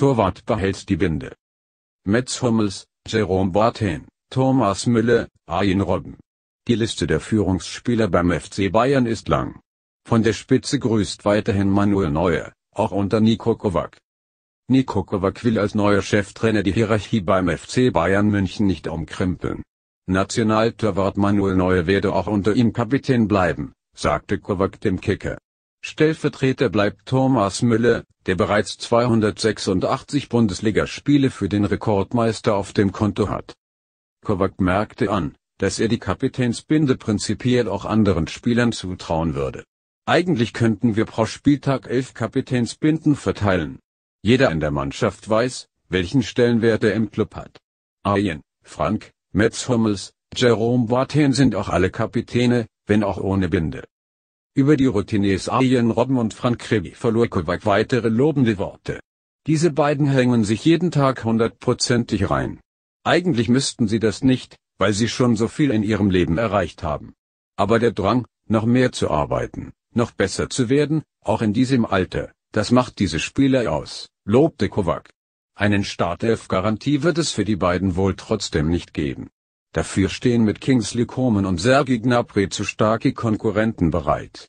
Torwart behält die Binde. Metz Hummels, Jerome Boateng, Thomas Müller, Arjen Robben. Die Liste der Führungsspieler beim FC Bayern ist lang. Von der Spitze grüßt weiterhin Manuel Neuer, auch unter Niko Kovac. Niko Kovac will als neuer Cheftrainer die Hierarchie beim FC Bayern München nicht umkrempeln. Nationaltorwart Manuel Neuer werde auch unter ihm Kapitän bleiben, sagte Kovac dem Kicker. Stellvertreter bleibt Thomas Müller, der bereits 286 Bundesligaspiele für den Rekordmeister auf dem Konto hat. Kovac merkte an, dass er die Kapitänsbinde prinzipiell auch anderen Spielern zutrauen würde. Eigentlich könnten wir pro Spieltag elf Kapitänsbinden verteilen. Jeder in der Mannschaft weiß, welchen Stellenwert er im Club hat. Arjen, Frank, Metz Hummels, Jerome Boateng sind auch alle Kapitäne, wenn auch ohne Binde. Über die Routiniers Arjen Robben und Frank Kribi verlor Kovac weitere lobende Worte. Diese beiden hängen sich jeden Tag hundertprozentig rein. Eigentlich müssten sie das nicht, weil sie schon so viel in ihrem Leben erreicht haben. Aber der Drang, noch mehr zu arbeiten, noch besser zu werden, auch in diesem Alter, das macht diese Spieler aus, lobte Kovac. Einen Startelf-Garantie wird es für die beiden wohl trotzdem nicht geben. Dafür stehen mit Kingsley Coman und Sergi Gnabry zu starke Konkurrenten bereit.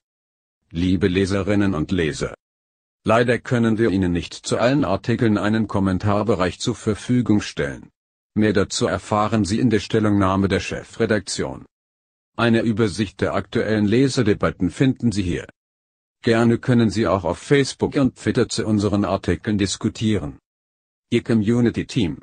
Liebe Leserinnen und Leser. Leider können wir Ihnen nicht zu allen Artikeln einen Kommentarbereich zur Verfügung stellen. Mehr dazu erfahren Sie in der Stellungnahme der Chefredaktion. Eine Übersicht der aktuellen Leserdebatten finden Sie hier. Gerne können Sie auch auf Facebook und Twitter zu unseren Artikeln diskutieren. Ihr Community Team